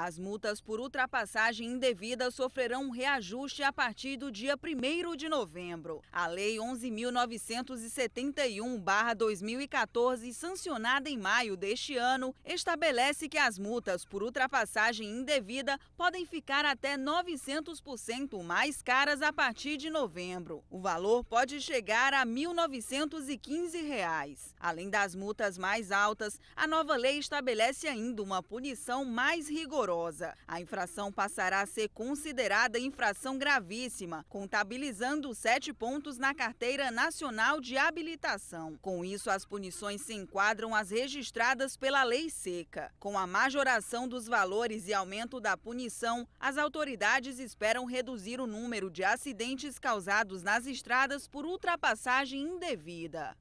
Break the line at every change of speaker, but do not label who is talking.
As multas por ultrapassagem indevida sofrerão um reajuste a partir do dia 1 de novembro. A Lei 11.971-2014, sancionada em maio deste ano, estabelece que as multas por ultrapassagem indevida podem ficar até 900% mais caras a partir de novembro. O valor pode chegar a R$ 1.915. Reais. Além das multas mais altas, a nova lei estabelece ainda uma punição mais rigorosa rigorosa. A infração passará a ser considerada infração gravíssima, contabilizando sete pontos na Carteira Nacional de Habilitação. Com isso, as punições se enquadram às registradas pela lei seca. Com a majoração dos valores e aumento da punição, as autoridades esperam reduzir o número de acidentes causados nas estradas por ultrapassagem indevida.